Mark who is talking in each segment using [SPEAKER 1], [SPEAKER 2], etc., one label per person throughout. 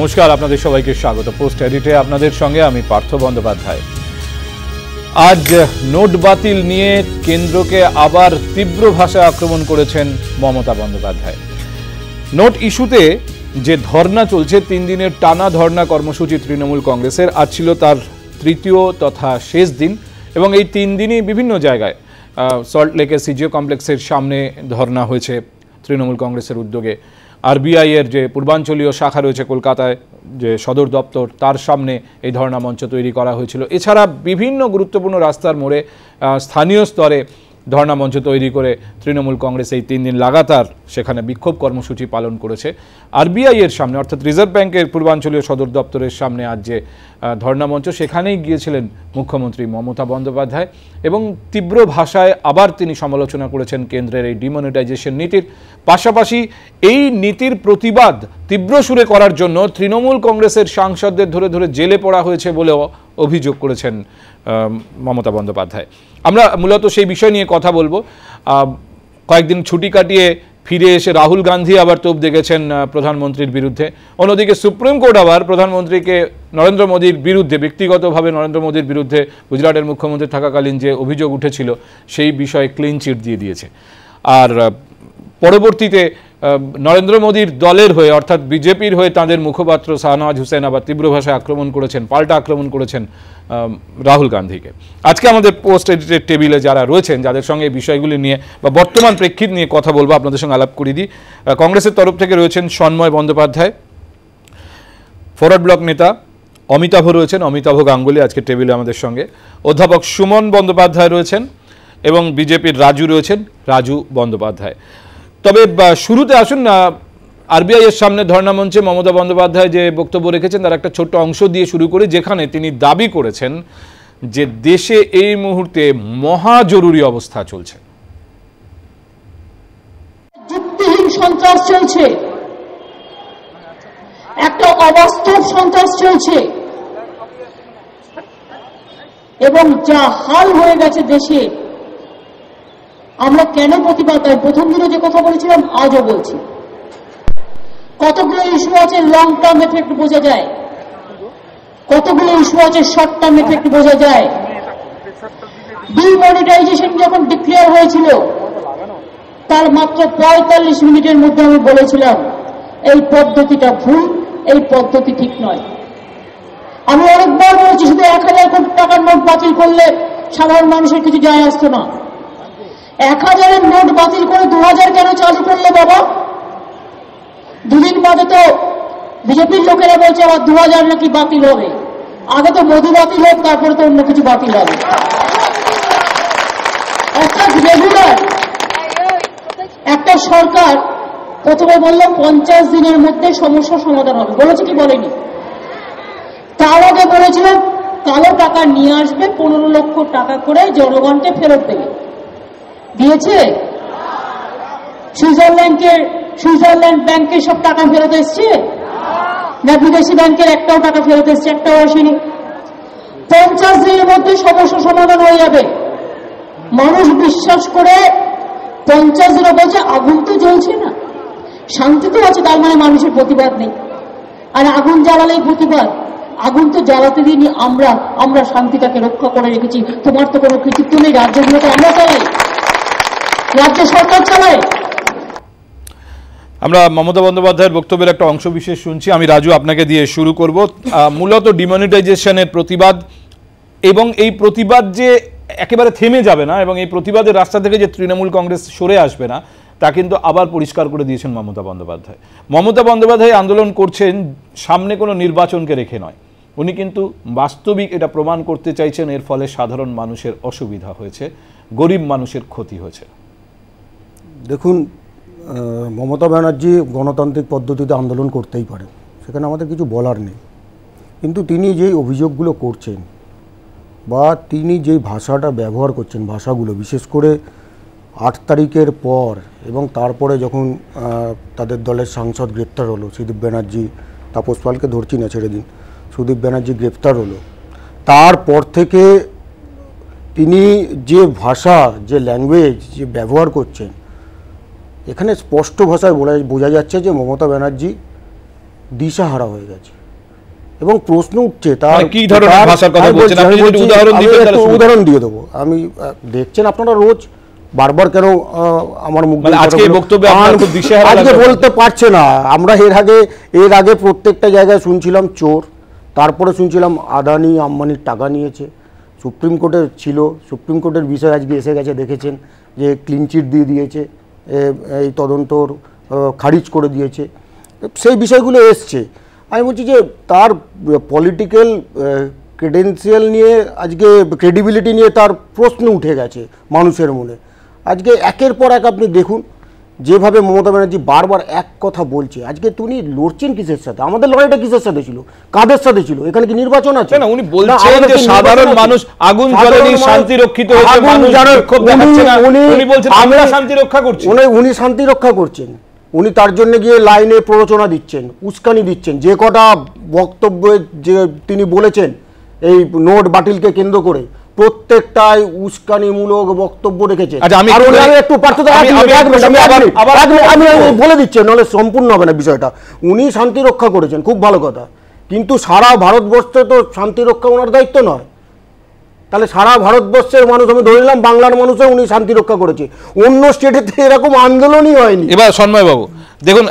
[SPEAKER 1] নমস্কার আপনাদের সবাইকে স্বাগত পোস্ট এডিটে আপনাদের সঙ্গে আমি পার্থ বন্দ্যোপাধ্যায় আজ নোট বাতিল নিয়ে কেন্দ্রকে আবার তীব্র ভাষা আক্রমণ করেছেন মমতা বন্দ্যোপাধ্যায় নোট ইস্যুতে যে ধর্না চলছে তিন দিনের টানা ধর্না কর্মসূচি তৃণমূল কংগ্রেসের আজ ছিল তার তৃতীয় তথা শেষ দিন এবং এই তিন দিনই বিভিন্ন জায়গায় সল্ট লেকের সিজিও কমপ্লেক্সের সামনে ধর্না হয়েছে তৃণমূল কংগ্রেসের উদ্যোগে আরবিআইয়ের যে পূর্বাঞ্চলীয় শাখা রয়েছে কলকাতায় যে সদর দপ্তর তার সামনে এই ধর্ণা মঞ্চ তৈরি করা হয়েছিল এছাড়া বিভিন্ন গুরুত্বপূর্ণ রাস্তার মোড়ে স্থানীয় স্তরে ধর্ণামঞ্চ তৈরি করে তৃণমূল কংগ্রেস এই তিন দিন লাগাতার সেখানে বিক্ষোভ কর্মসূচি পালন করেছে আরবিআই এর সামনে অর্থাৎ রিজার্ভ ব্যাংকের পূর্বাঞ্চলীয় সদর দপ্তরের সামনে আজ যে ধর্ণামঞ্চ সেখানেই গিয়েছিলেন মুখ্যমন্ত্রী মমতা বন্দ্যোপাধ্যায় এবং তীব্র ভাষায় আবার তিনি সমালোচনা করেছেন কেন্দ্রের এই ডিমনিটাইজেশন নীতির পাশাপাশি এই নীতির প্রতিবাদ তীব্র সুরে করার জন্য তৃণমূল কংগ্রেসের সাংসদদের ধরে ধরে জেলে পড়া হয়েছে বলেও অভিযোগ করেছেন মমতা বন্দ্যোপাধ্যায় আমরা মূলত সেই বিষয় নিয়ে কথা বলবো কয়েকদিন ছুটি কাটিয়ে ফিরে এসে রাহুল গান্ধী আবার তোপ দেখেছেন প্রধানমন্ত্রীর বিরুদ্ধে অন্যদিকে সুপ্রিম কোর্ট আবার প্রধানমন্ত্রীকে নরেন্দ্র মোদীর বিরুদ্ধে ব্যক্তিগতভাবে নরেন্দ্র মোদীর বিরুদ্ধে গুজরাটের মুখ্যমন্ত্রী থাকাকালীন যে অভিযোগ উঠেছিল সেই বিষয়ে ক্লিন চিট দিয়ে দিয়েছে আর পরবর্তীতে নরেন্দ্র মোদীর দলের হয়ে অর্থাৎ বিজেপির হয়ে তাদের মুখপাত্র শাহনওয়াজ হুসেন আবার তীব্র ভাষায় আক্রমণ করেছেন পাল্টা আক্রমণ করেছেন রাহুল গান্ধীকে আজকে আমাদের পোস্ট এডিটেড টেবিলে যারা রয়েছেন যাদের সঙ্গে এই বিষয়গুলি নিয়ে বা বর্তমান প্রেক্ষিত নিয়ে কথা বলবো আপনাদের সঙ্গে আলাপ করিয়ে দিই কংগ্রেসের তরফ থেকে রয়েছেন সন্ময় বন্দ্যোপাধ্যায় ফরওয়ার্ড ব্লক নেতা অমিতাভ রয়েছেন অমিতাভ গাঙ্গুলি আজকে টেবিলে আমাদের সঙ্গে অধ্যাপক সুমন বন্দ্যোপাধ্যায় রয়েছেন এবং বিজেপির রাজু রয়েছেন রাজু বন্দ্যোপাধ্যায় তবে শুরুতে আসুন আরবিআই এর সামনে ধর্ণা মঞ্চে মমতা বন্দ্যোপাধ্যায় যে বক্তব্য রেখেছেন তার একটা ছোট্ট অংশ দিয়ে শুরু করে যেখানে তিনি দাবি করেছেন যে দেশে এই মুহূর্তে মহা জরুরি অবস্থা চলছে
[SPEAKER 2] যুক্তিহীন সন্ত্রাস চলছে একটা অবাস্তব সন্ত্রাস চলছে এবং যা হাল হয়ে গেছে দেশে আমরা কেন প্রতিবাদ তাই প্রথম দিনে যে কথা বলেছিলাম আজও বলছি কতগুলো ইস্যু আছে লং টার্ম এফেক্ট বোঝা যায় কতগুলো ইস্যু আছে শর্ট টার্ম এফেক্ট বোঝা যায় ডিমনিটাইজেশন যখন ডিক্লেয়ার হয়েছিল তার মাত্র পঁয়তাল্লিশ মিনিটের মধ্যে আমি বলেছিলাম এই পদ্ধতিটা ভুল এই পদ্ধতি ঠিক নয় আমি অনেকবার বলেছি শুধু এক হাজার কোটি টাকার নোট বাতিল করলে সাধারণ মানুষের কিছু যায় আসতো না এক হাজারের নোট বাতিল করে দু হাজার কেন চালু করলো বাবা দুদিন বাদে তো বিজেপির লোকেরা বলছে আবার দু হাজার নাকি বাতিল হবে আগে তো মধু বাতিল হোক তারপরে তো অন্য কিছু বাতিল হবে একটা সরকার প্রথমে বললো পঞ্চাশ দিনের মধ্যে সমস্যা সমাধান হবে বলেছে কি বলেনি তার আগে বলেছিল কালো টাকা নিয়ে আসবে পনেরো লক্ষ টাকা করে জনগণকে ফেরত দেবে দিয়েছে সুইজারল্যান্ডের সুইজারল্যান্ড ব্যাংকের সব টাকা ফেরত এসছে না বিদেশি ব্যাংকের একটাও টাকা ফেরত এসছে একটাও আসেনি পঞ্চাশ দিনের মধ্যে সমস্যা সমাধান হয়ে যাবে মানুষ বিশ্বাস করে পঞ্চাশ দিনের বলছে আগুন তো জ্বলছে না শান্তি তো আছে তার মানে মানুষের প্রতিবাদ নেই আর আগুন জ্বালালেই প্রতিবাদ আগুন তো জ্বালাতে দিইনি আমরা আমরা শান্তিটাকে রক্ষা করে রেখেছি তোমার তো কোনো কৃতিত্ব নেই রাজ্যগুলোকে আমরা চালাই রাজ্য সরকার চালায়
[SPEAKER 1] আমরা মমতা বন্দ্যোপাধ্যায়ের বক্তব্যের একটা অংশ বিশেষ শুনছি আমি রাজু আপনাকে দিয়ে শুরু করব মূলত ডিমনিটাইজেশনের প্রতিবাদ এবং এই প্রতিবাদ যে একেবারে থেমে যাবে না এবং এই প্রতিবাদের রাস্তা থেকে যে তৃণমূল কংগ্রেস সরে আসবে না তা কিন্তু আবার পরিষ্কার করে দিয়েছেন মমতা বন্দ্যোপাধ্যায় মমতা বন্দ্যোপাধ্যায় আন্দোলন করছেন সামনে কোনো নির্বাচনকে রেখে নয় উনি কিন্তু বাস্তবিক এটা প্রমাণ করতে চাইছেন এর ফলে সাধারণ মানুষের অসুবিধা হয়েছে গরিব মানুষের ক্ষতি হয়েছে দেখুন
[SPEAKER 3] মমতা ব্যানার্জি গণতান্ত্রিক পদ্ধতিতে আন্দোলন করতেই পারেন সেখানে আমাদের কিছু বলার নেই কিন্তু তিনি যেই অভিযোগগুলো করছেন বা তিনি যেই ভাষাটা ব্যবহার করছেন ভাষাগুলো বিশেষ করে আট তারিখের পর এবং তারপরে যখন তাদের দলের সাংসদ গ্রেপ্তার হলো সুদীপ ব্যানার্জি তাপস পালকে ধরছি না ছেড়ে দিন সুদীপ ব্যানার্জি গ্রেপ্তার হলো তারপর থেকে তিনি যে ভাষা যে ল্যাঙ্গুয়েজ যে ব্যবহার করছেন এখানে স্পষ্ট ভাষায় বলা বোঝা যাচ্ছে যে মমতা ব্যানার্জি দিশাহারা হয়ে গেছে এবং প্রশ্ন উঠছে তার কি ধরনের ভাষার কথা বলছেন আপনি যদি উদাহরণ তাহলে উদাহরণ দিয়ে দেব আমি দেখছেন আপনারা রোজ বারবার কেন আমার মুখ মানে আজকে বক্তব্যে আজকে বলতে পারছে না আমরা এর আগে এর আগে প্রত্যেকটা জায়গায় শুনছিলাম চোর তারপরে শুনছিলাম আদানি আম্বানির টাকা নিয়েছে সুপ্রিম কোর্টের ছিল সুপ্রিম কোর্টের বিষয় আজকে এসে গেছে দেখেছেন যে ক্লিন চিট দিয়ে দিয়েছে এই তদন্তর খারিজ করে দিয়েছে সেই বিষয়গুলো এসছে আমি বলছি যে তার পলিটিক্যাল ক্রেডেন্সিয়াল নিয়ে আজকে ক্রেডিবিলিটি নিয়ে তার প্রশ্ন উঠে গেছে মানুষের মনে আজকে একের পর এক আপনি দেখুন যেভাবে মমতা ব্যানার্জি বারবার এক কথা বলছে আজকে তুমি লড়ছেন কিসের সাথে আমাদের লড়াইটা কিসের সাথে ছিল কাদের সাথে ছিল এখানে কি নির্বাচন আছে না উনি বলছেন যে সাধারণ মানুষ আগুন জ্বলেনি শান্তি রক্ষিত হয়েছে মানুষ যারা বিক্ষোভ দেখাচ্ছে না উনি বলছেন আমরা শান্তি রক্ষা করছি উনি উনি শান্তি রক্ষা করছেন উনি তার জন্য গিয়ে লাইনে প্ররোচনা দিচ্ছেন উস্কানি দিচ্ছেন যে কটা বক্তব্য যে তিনি বলেছেন এই নোট বাতিলকে কেন্দ্র করে প্রত্যেকটাই উস্কানিমূলক বক্তব্য রেখেছে আচ্ছা, বলে দিচ্ছি নাহলে সম্পূর্ণ হবে না বিষয়টা উনি শান্তি রক্ষা করেছেন খুব ভালো কথা কিন্তু সারা ভারতবর্ষে তো শান্তি রক্ষা ওনার দায়িত্ব নয় তাহলে সারা ভারতবর্ষের মানুষ আমি ধরে নিলাম বাংলার
[SPEAKER 1] মানুষও উনি শান্তি রক্ষা করেছে অন্য স্টেটেতে এরকম আন্দোলনই হয়নি এবার সন্ময় বাবু দেখুন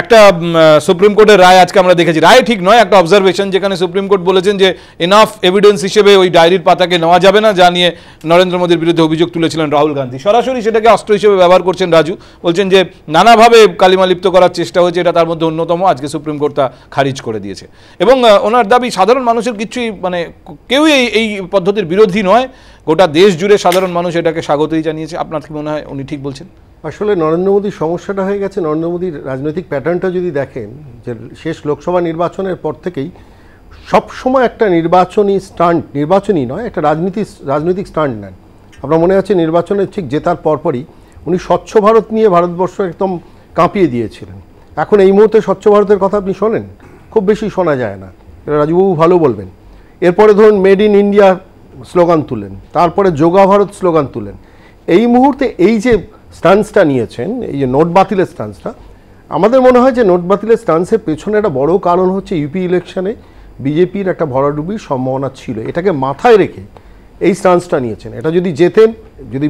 [SPEAKER 1] একটা সুপ্রিম কোর্টের রায় আজকে আমরা দেখেছি রায় ঠিক নয় একটা অবজারভেশন যেখানে সুপ্রিম কোর্ট বলেছেন যে এনাফ এভিডেন্স হিসেবে ওই ডায়েরির পাতাকে নেওয়া যাবে না যা নিয়ে নরেন্দ্র মোদীর বিরুদ্ধে অভিযোগ তুলেছিলেন রাহুল গান্ধী সরাসরি সেটাকে অস্ত্র হিসেবে ব্যবহার করছেন রাজু বলছেন যে নানাভাবে কালিমালিপ্ত করার চেষ্টা হয়েছে এটা তার মধ্যে অন্যতম আজকে সুপ্রিম কোর্ট তা খারিজ করে দিয়েছে এবং ওনার দাবি সাধারণ মানুষের কিছুই মানে কেউই এই পদ্ধতির বিরোধী নয় গোটা দেশ জুড়ে সাধারণ মানুষ এটাকে স্বাগতই জানিয়েছে আপনার কি মনে হয় উনি ঠিক বলছেন
[SPEAKER 4] আসলে নরেন্দ্র মোদীর সমস্যাটা হয়ে গেছে নরেন্দ্র মোদীর রাজনৈতিক প্যাটার্নটা যদি দেখেন যে শেষ লোকসভা নির্বাচনের পর থেকেই সবসময় একটা নির্বাচনী স্টান্ট নির্বাচনী নয় একটা রাজনীতি রাজনৈতিক স্টান্ট নেন আপনার মনে আছে নির্বাচনের ঠিক জেতার পরপরই উনি স্বচ্ছ ভারত নিয়ে ভারতবর্ষ একদম কাঁপিয়ে দিয়েছিলেন এখন এই মুহূর্তে স্বচ্ছ ভারতের কথা আপনি শোনেন খুব বেশি শোনা যায় না রাজুবাবু ভালো বলবেন এরপরে ধরুন মেড ইন ইন্ডিয়া স্লোগান তুলেন তারপরে যোগা ভারত স্লোগান তুলেন এই মুহূর্তে এই যে স্টান্সটা নিয়েছেন এই যে নোট বাতিলের স্টান্সটা আমাদের মনে হয় যে নোট বাতিলের স্টান্সের পেছনে একটা বড় কারণ হচ্ছে ইউপি ইলেকশনে বিজেপির একটা ভরাডুবির সম্ভাবনা ছিল এটাকে মাথায় রেখে এই স্টান্সটা নিয়েছেন এটা যদি জেতেন যদি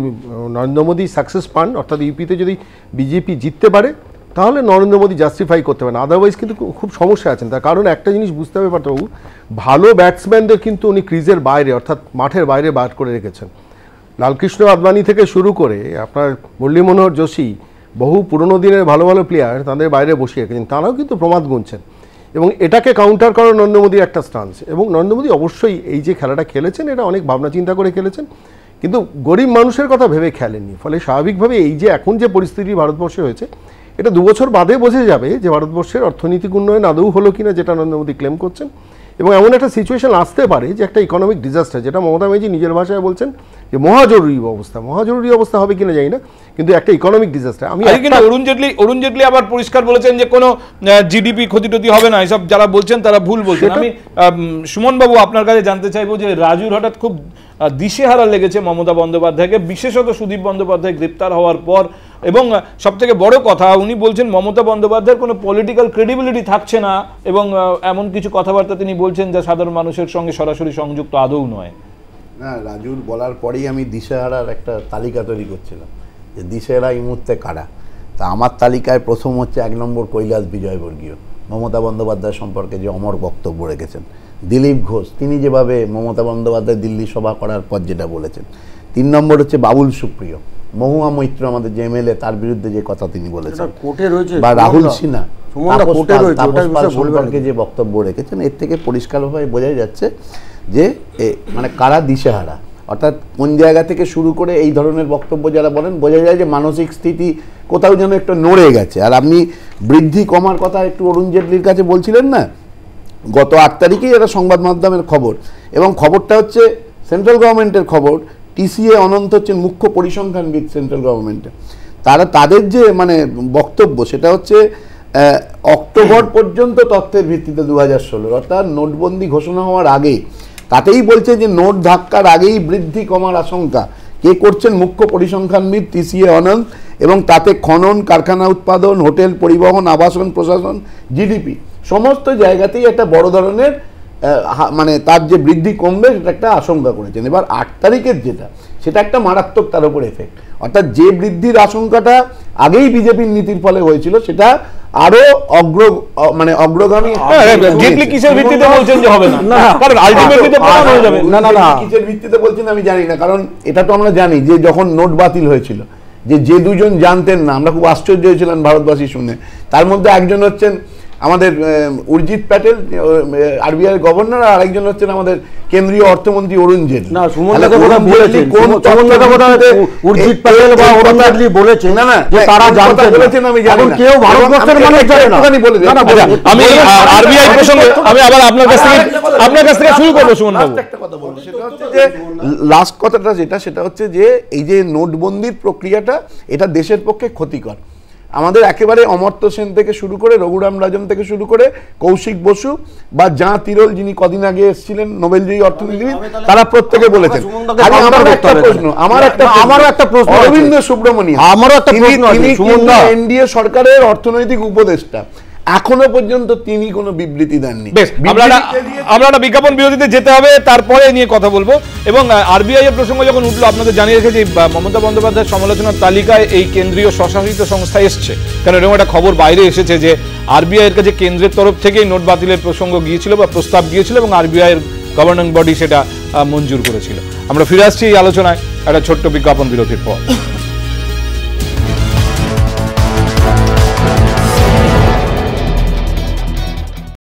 [SPEAKER 4] নরেন্দ্র মোদী সাকসেস পান অর্থাৎ ইউপিতে যদি বিজেপি জিততে পারে তাহলে নরেন্দ্র মোদী জাস্টিফাই করতে পারেন আদারওয়াইজ কিন্তু খুব সমস্যা আছেন তার কারণ একটা জিনিস বুঝতে হবে পার্থবাবু ভালো ব্যাটসম্যানদের কিন্তু উনি ক্রিজের বাইরে অর্থাৎ মাঠের বাইরে বার করে রেখেছেন লালকৃষ্ণ আদবানি থেকে শুরু করে আপনার মুরলী মনোহর যোশী বহু পুরনো দিনের ভালো ভালো প্লেয়ার তাদের বাইরে বসিয়ে রেখেছেন তারাও কিন্তু প্রমাদ গুনছেন এবং এটাকে কাউন্টার করার নরেন্দ্র মোদীর একটা স্টান্স এবং নরেন্দ্র মোদী অবশ্যই এই যে খেলাটা খেলেছেন এটা অনেক ভাবনা চিন্তা করে খেলেছেন কিন্তু গরিব মানুষের কথা ভেবে খেলেননি ফলে স্বাভাবিকভাবে এই যে এখন যে পরিস্থিতি ভারতবর্ষে হয়েছে এটা দুবছর বাদে বোঝা যাবে যে ভারতবর্ষের অর্থনৈতিক উন্নয়ন আদৌ হলো কিনা যেটা নরেন্দ্র মোদী ক্লেম করছেন এবং এমন একটা সিচুয়েশন আসতে পারে যে একটা ইকোনমিক ডিজাস্টার যেটা মমতা ব্যানার্জি নিজের ভাষায় বলছেন যে মহাজরুরি অবস্থা মহাজরুরি অবস্থা হবে কিনা জানি না কিন্তু একটা ইকোনমিক ডিজাস্টার আমি
[SPEAKER 1] কিন্তু অরুণ জেটলি অরুণ জেটলি আবার পরিষ্কার বলেছেন যে কোনো জিডিপি ক্ষতি টতি হবে না এসব যারা বলছেন তারা ভুল বলছেন আমি সুমন বাবু আপনার কাছে জানতে চাইবো যে রাজুর হঠাৎ খুব দিশেহারা লেগেছে মমতা বন্দ্যোপাধ্যায়কে বিশেষত সুদীপ বন্দ্যোপাধ্যায় গ্রেপ্তার হওয়ার পর এবং সব থেকে বড় কথা উনি বলছেন মমতা বন্দ্যোপাধ্যায়ের কোনো পলিটিক্যাল ক্রেডিবিলিটি থাকছে না এবং এমন কিছু কথাবার্তা তিনি বলছেন যা সাধারণ মানুষের সঙ্গে সরাসরি সংযুক্ত আদৌ নয়
[SPEAKER 5] না রাজুর বলার পরেই আমি দিশেহারার একটা তালিকা তৈরি করছিলাম যে দিশেহারা এই মুহূর্তে কারা
[SPEAKER 1] তা আমার তালিকায় প্রথম
[SPEAKER 5] হচ্ছে এক নম্বর কৈলাস বিজয়বর্গীয় মমতা বন্দ্যোপাধ্যায় সম্পর্কে যে অমর বক্তব্য রেখেছেন দিলীপ ঘোষ তিনি যেভাবে মমতা বন্দ্যোপাধ্যায় দিল্লি সভা করার পর যেটা বলেছেন তিন নম্বর হচ্ছে বাবুল সুপ্রিয় মহুয়া মৈত্র আমাদের যে এমএলএ তার বিরুদ্ধে যে কথা তিনি বলেছেন
[SPEAKER 3] বা রাহুল সিনহা
[SPEAKER 5] যে বক্তব্য রেখেছেন এর থেকে পরিষ্কারভাবে বোঝা যাচ্ছে যে মানে কারা দিশেহারা অর্থাৎ কোন জায়গা থেকে শুরু করে এই ধরনের বক্তব্য যারা বলেন বোঝা যায় যে মানসিক স্থিতি কোথাও যেন একটু নড়ে গেছে আর আপনি বৃদ্ধি কমার কথা একটু অরুণ জেটলির কাছে বলছিলেন না গত আট তারিখেই এটা সংবাদ মাধ্যমের খবর এবং খবরটা হচ্ছে সেন্ট্রাল গভর্নমেন্টের খবর টিসিএ অনন্ত হচ্ছেন মুখ্য পরিসংখ্যানবিদ সেন্ট্রাল গভর্নমেন্টে তারা তাদের যে মানে বক্তব্য সেটা হচ্ছে অক্টোবর পর্যন্ত তথ্যের ভিত্তিতে দু হাজার ষোলো অর্থাৎ নোটবন্দি ঘোষণা হওয়ার আগে তাতেই বলছে যে নোট ধাক্কার আগেই বৃদ্ধি কমার আশঙ্কা কে করছেন মুখ্য পরিসংখ্যানবিদ টিসিএ অনন্ত এবং তাতে খনন কারখানা উৎপাদন হোটেল পরিবহন আবাসন প্রশাসন জিডিপি সমস্ত জায়গাতেই একটা বড় ধরনের মানে তার যে বৃদ্ধি কমবে সেটা একটা আশঙ্কা করেছেন এবার আট তারিখের যেটা সেটা একটা মারাত্মক তার উপর এফেক্ট অর্থাৎ যে বৃদ্ধির আশঙ্কাটা আগেই বিজেপির নীতির ফলে হয়েছিল সেটা আরো অগ্র মানে অগ্রগামী ডিপলি কিসের ভিত্তিতে বলছেন যে হবে না কারণ আলটিমেটলি প্রমাণ হয়ে যাবে না না না কিসের ভিত্তিতে বলছেন আমি জানি না কারণ এটা তো আমরা জানি যে যখন নোট বাতিল হয়েছিল যে যে দুজন জানতেন না আমরা খুব আশ্চর্য হয়েছিলাম ভারতবাসী শুনে তার মধ্যে একজন হচ্ছেন আমাদের উর্জিৎ প্যাটেল আরবিআই গভর্নর আর একজন হচ্ছেন আমাদের কেন্দ্রীয় অর্থমন্ত্রী অরুণ জেটলি না সুমন বলেছেন কেউ
[SPEAKER 3] না আমি আরবিআই আমি আবার আপনার কাছ থেকে আপনার কাছ থেকে শুরু
[SPEAKER 5] লাস্ট কথাটা যেটা সেটা হচ্ছে যে এই যে নোটবন্দির প্রক্রিয়াটা এটা দেশের পক্ষে ক্ষতিকর আমাদের একেবারে অমর্ত্য সেন থেকে শুরু করে রঘুরাম রাজন থেকে শুরু করে কৌশিক বসু বা যা তিরল যিনি কদিন আগে এসেছিলেন নোবেলজয়ী অর্থনীতিবিদ তারা প্রত্যেকে বলেছেন আমার একটা আমার একটা আমারও একটা প্রশ্ন অরবিন্দ সুব্রমণিয়ান আমারও একটা এনডিএ সরকারের অর্থনৈতিক
[SPEAKER 1] উপদেষ্টা এখনো পর্যন্ত তিনি কোনো বিবৃতি দেননি আমরা বিজ্ঞাপন বিরোধীতে যেতে হবে তারপরে নিয়ে কথা বলবো এবং আরবিআই এর প্রসঙ্গ যখন উঠলো আপনাদের জানিয়ে রেখেছি মমতা বন্দ্যোপাধ্যায় সমালোচনার তালিকায় এই কেন্দ্রীয় স্বশাসিত সংস্থা এসছে কারণ এরকম একটা খবর বাইরে এসেছে যে আরবিআই এর কাছে কেন্দ্রের তরফ থেকেই নোট বাতিলের প্রসঙ্গ গিয়েছিল বা প্রস্তাব গিয়েছিল এবং আরবিআই এর গভর্নিং বডি সেটা মঞ্জুর করেছিল আমরা ফিরে আসছি এই আলোচনায় একটা ছোট্ট বিজ্ঞাপন বিরোধীর পর